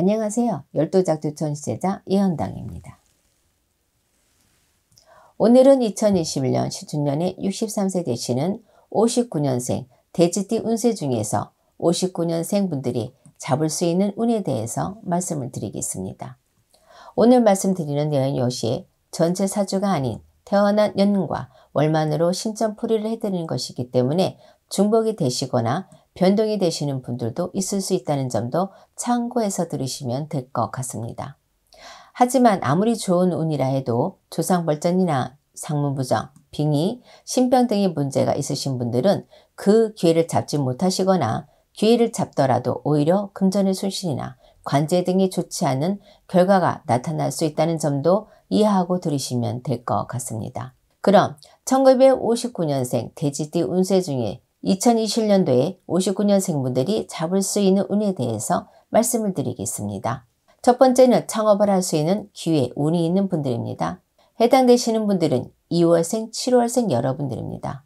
안녕하세요. 열도작두천 시제자 이현당입니다 오늘은 2021년 시춘년의 63세 되시는 59년생 대지띠 운세 중에서 59년생 분들이 잡을 수 있는 운에 대해서 말씀을 드리겠습니다. 오늘 말씀드리는 내용 역시 전체 사주가 아닌 태어난 연과 월만으로 신점 풀이를 해드리는 것이기 때문에 중복이 되시거나 변동이 되시는 분들도 있을 수 있다는 점도 참고해서 들으시면 될 것 같습니다. 하지만 아무리 좋은 운이라 해도 조상벌전이나 상문부정, 빙의, 신병 등의 문제가 있으신 분들은 그 기회를 잡지 못하시거나 기회를 잡더라도 오히려 금전의 손실이나 관제 등이 좋지 않은 결과가 나타날 수 있다는 점도 이해하고 들으시면 될 것 같습니다. 그럼 1959년생 돼지띠 운세 중에 2021년도에 59년생분들이 잡을 수 있는 운에 대해서 말씀을 드리겠습니다. 첫 번째는 창업을 할 수 있는 기회, 운이 있는 분들입니다. 해당되시는 분들은 2월생, 7월생 여러분들입니다.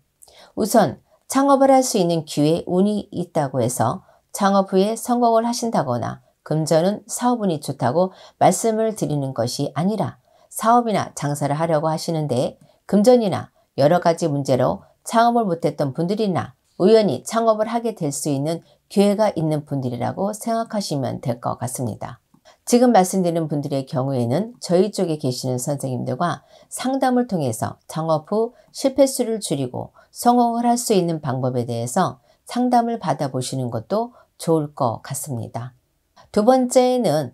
우선 창업을 할 수 있는 기회, 운이 있다고 해서 창업 후에 성공을 하신다거나 금전은 사업운이 좋다고 말씀을 드리는 것이 아니라 사업이나 장사를 하려고 하시는데 금전이나 여러 가지 문제로 창업을 못했던 분들이나 우연히 창업을 하게 될 수 있는 기회가 있는 분들이라고 생각하시면 될 것 같습니다. 지금 말씀드린 분들의 경우에는 저희 쪽에 계시는 선생님들과 상담을 통해서 창업 후 실패수를 줄이고 성공을 할 수 있는 방법에 대해서 상담을 받아보시는 것도 좋을 것 같습니다. 두 번째는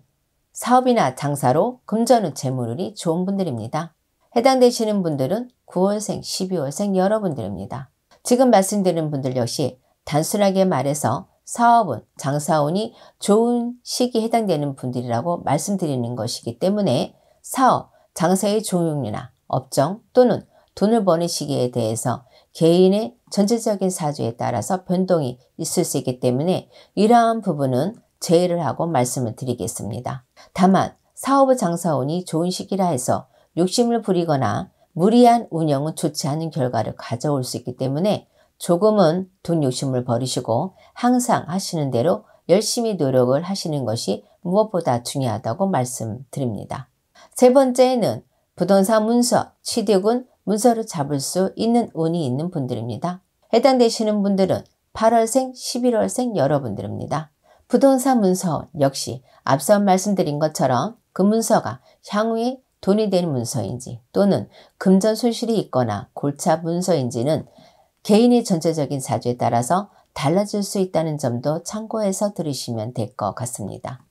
사업이나 장사로 금전운 재물운이 좋은 분들입니다. 해당되시는 분들은 9월생, 12월생 여러분들입니다. 지금 말씀드린 분들 역시 단순하게 말해서 사업은 장사운이 좋은 시기에 해당되는 분들이라고 말씀드리는 것이기 때문에 사업, 장사의 종류나 업종 또는 돈을 버는 시기에 대해서 개인의 전체적인 사주에 따라서 변동이 있을 수 있기 때문에 이러한 부분은 제외를 하고 말씀을 드리겠습니다. 다만 사업의 장사운이 좋은 시기라 해서 욕심을 부리거나 무리한 운영은 좋지 않은 결과를 가져올 수 있기 때문에 조금은 돈 욕심을 버리시고 항상 하시는 대로 열심히 노력을 하시는 것이 무엇보다 중요하다고 말씀드립니다. 세 번째는 부동산 문서, 취득은 문서로 잡을 수 있는 운이 있는 분들입니다. 해당되시는 분들은 8월생, 11월생 여러분들입니다. 부동산 문서 역시 앞서 말씀드린 것처럼 그 문서가 향후에 돈이 된 문서인지 또는 금전 손실이 있거나 골차 문서인지는 개인의 전체적인 사주에 따라서 달라질 수 있다는 점도 참고해서 들으시면 될 것 같습니다.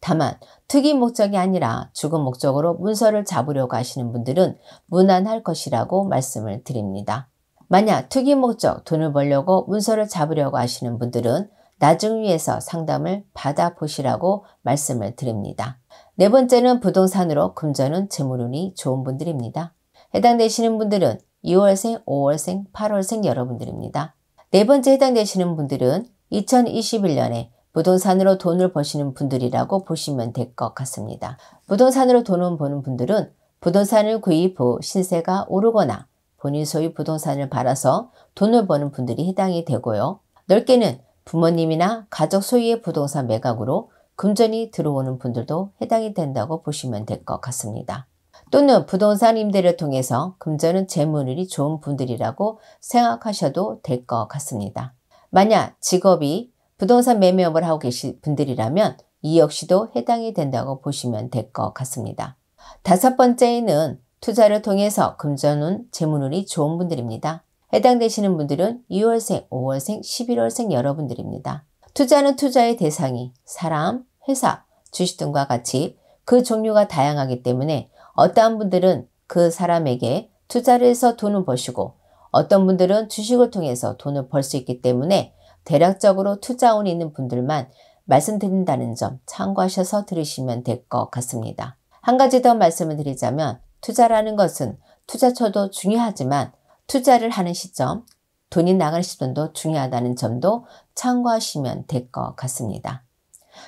다만 특이 목적이 아니라 죽은 목적으로 문서를 잡으려고 하시는 분들은 무난할 것이라고 말씀을 드립니다. 만약 특이 목적 돈을 벌려고 문서를 잡으려고 하시는 분들은 나중 위에서 상담을 받아보시라고 말씀을 드립니다. 네 번째는 부동산으로 금전은 재물운이 좋은 분들입니다. 해당되시는 분들은 2월생, 5월생, 8월생 여러분들입니다. 네 번째 해당되시는 분들은 2021년에 부동산으로 돈을 버시는 분들이라고 보시면 될 것 같습니다. 부동산으로 돈을 버는 분들은 부동산을 구입 후 신세가 오르거나 본인 소유 부동산을 팔아서 돈을 버는 분들이 해당이 되고요. 넓게는 부모님이나 가족 소유의 부동산 매각으로 금전이 들어오는 분들도 해당이 된다고 보시면 될 것 같습니다. 또는 부동산 임대를 통해서 금전은 재물이 좋은 분들이라고 생각하셔도 될 것 같습니다. 만약 직업이 부동산 매매업을 하고 계신 분들이라면 이 역시도 해당이 된다고 보시면 될 것 같습니다. 다섯 번째에는 투자를 통해서 금전운, 재물운이 좋은 분들입니다. 해당되시는 분들은 2월생, 5월생, 11월생 여러분들입니다. 투자는 투자의 대상이 사람, 회사, 주식 등과 같이 그 종류가 다양하기 때문에 어떠한 분들은 그 사람에게 투자를 해서 돈을 버시고 어떤 분들은 주식을 통해서 돈을 벌 수 있기 때문에 대략적으로 투자원이 있는 분들만 말씀드린다는 점 참고하셔서 들으시면 될 것 같습니다. 한 가지 더 말씀을 드리자면 투자라는 것은 투자처도 중요하지만 투자를 하는 시점, 돈이 나갈 시점도 중요하다는 점도 참고하시면 될 것 같습니다.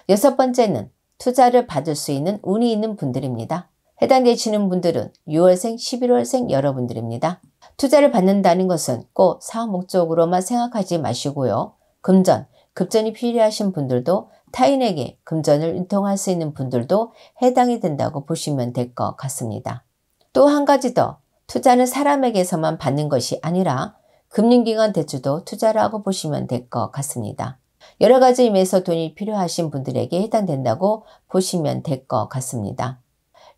여섯 번째는 투자를 받을 수 있는 운이 있는 분들입니다. 해당되시는 분들은 6월생, 11월생 여러분들입니다. 투자를 받는다는 것은 꼭 사업 목적으로만 생각하지 마시고요. 금전, 급전이 필요하신 분들도 타인에게 금전을 유통할 수 있는 분들도 해당이 된다고 보시면 될 것 같습니다. 또 한 가지 더, 투자는 사람에게서만 받는 것이 아니라 금융기관 대출도 투자라고 보시면 될 것 같습니다. 여러 가지 의미에서 돈이 필요하신 분들에게 해당된다고 보시면 될 것 같습니다.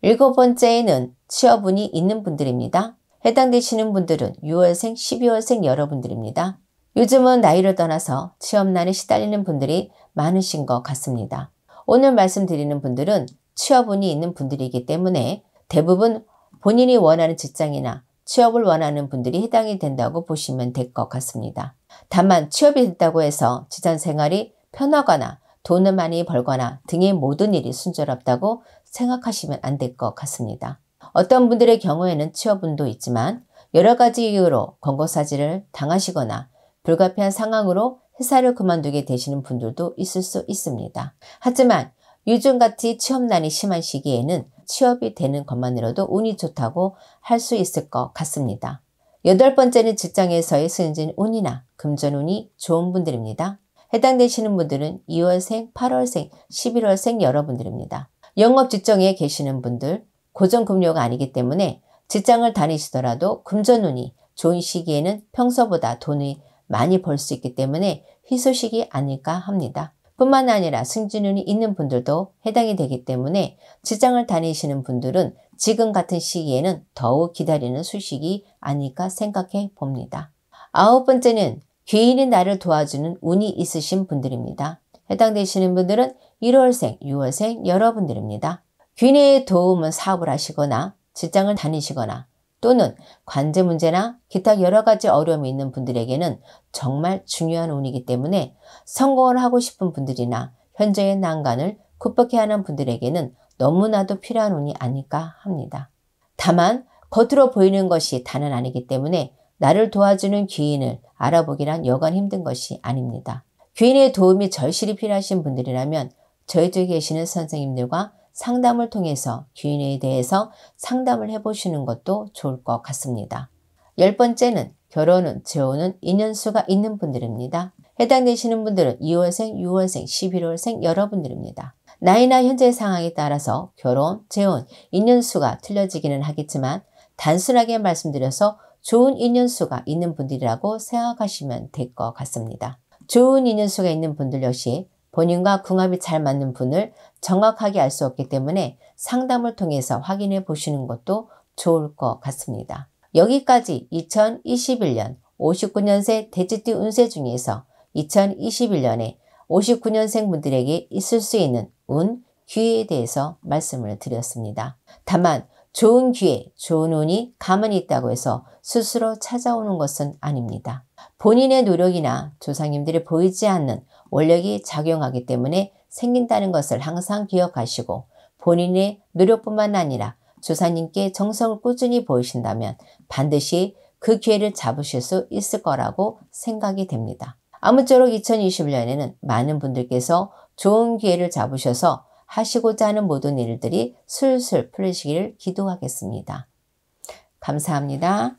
일곱 번째에는 취업운이 있는 분들입니다. 해당되시는 분들은 6월생, 12월생 여러분들입니다. 요즘은 나이를 떠나서 취업난에 시달리는 분들이 많으신 것 같습니다. 오늘 말씀드리는 분들은 취업운이 있는 분들이기 때문에 대부분 본인이 원하는 직장이나 취업을 원하는 분들이 해당이 된다고 보시면 될 것 같습니다. 다만 취업이 됐다고 해서 직장 생활이 편하거나 돈을 많이 벌거나 등의 모든 일이 순조롭다고 생각하시면 안 될 것 같습니다. 어떤 분들의 경우에는 취업운도 있지만 여러 가지 이유로 권고사지를 당하시거나 불가피한 상황으로 회사를 그만두게 되시는 분들도 있을 수 있습니다. 하지만 요즘같이 취업난이 심한 시기에는 취업이 되는 것만으로도 운이 좋다고 할 수 있을 것 같습니다. 여덟 번째는 직장에서의 승진 운이나 금전 운이 좋은 분들입니다. 해당되시는 분들은 2월생, 8월생, 11월생 여러분들입니다. 영업 직종에 계시는 분들, 고정급료가 아니기 때문에 직장을 다니시더라도 금전운이 좋은 시기에는 평소보다 돈이 많이 벌 수 있기 때문에 희소식이 아닐까 합니다. 뿐만 아니라 승진운이 있는 분들도 해당이 되기 때문에 직장을 다니시는 분들은 지금 같은 시기에는 더욱 기다리는 수식이 아닐까 생각해 봅니다. 아홉 번째는 귀인이 나를 도와주는 운이 있으신 분들입니다. 해당되시는 분들은 1월생, 6월생 여러분들입니다. 귀인의 도움은 사업을 하시거나 직장을 다니시거나 또는 관제 문제나 기타 여러 가지 어려움이 있는 분들에게는 정말 중요한 운이기 때문에 성공을 하고 싶은 분들이나 현재의 난관을 극복해야 하는 분들에게는 너무나도 필요한 운이 아닐까 합니다. 다만 겉으로 보이는 것이 다는 아니기 때문에 나를 도와주는 귀인을 알아보기란 여간 힘든 것이 아닙니다. 귀인의 도움이 절실히 필요하신 분들이라면 저희 쪽에 계시는 선생님들과 상담을 통해서 귀인에 대해서 상담을 해보시는 것도 좋을 것 같습니다. 열 번째는 결혼은, 재혼은 인연수가 있는 분들입니다. 해당되시는 분들은 2월생, 6월생, 11월생 여러분들입니다. 나이나 현재 상황에 따라서 결혼, 재혼, 인연수가 틀려지기는 하겠지만 단순하게 말씀드려서 좋은 인연수가 있는 분들이라고 생각하시면 될 것 같습니다. 좋은 인연수가 있는 분들 역시 본인과 궁합이 잘 맞는 분을 정확하게 알 수 없기 때문에 상담을 통해서 확인해 보시는 것도 좋을 것 같습니다. 여기까지 2021년 59년생 돼지띠 운세 중에서 2021년에 59년생 분들에게 있을 수 있는 운, 기에 대해서 말씀을 드렸습니다. 다만 좋은 기회, 좋은 운이 가만히 있다고 해서 스스로 찾아오는 것은 아닙니다. 본인의 노력이나 조상님들이 보이지 않는 원력이 작용하기 때문에 생긴다는 것을 항상 기억하시고 본인의 노력뿐만 아니라 조사님께 정성을 꾸준히 보이신다면 반드시 그 기회를 잡으실 수 있을 거라고 생각이 됩니다. 아무쪼록 2021년에는 많은 분들께서 좋은 기회를 잡으셔서 하시고자 하는 모든 일들이 술술 풀리시길 기도하겠습니다. 감사합니다.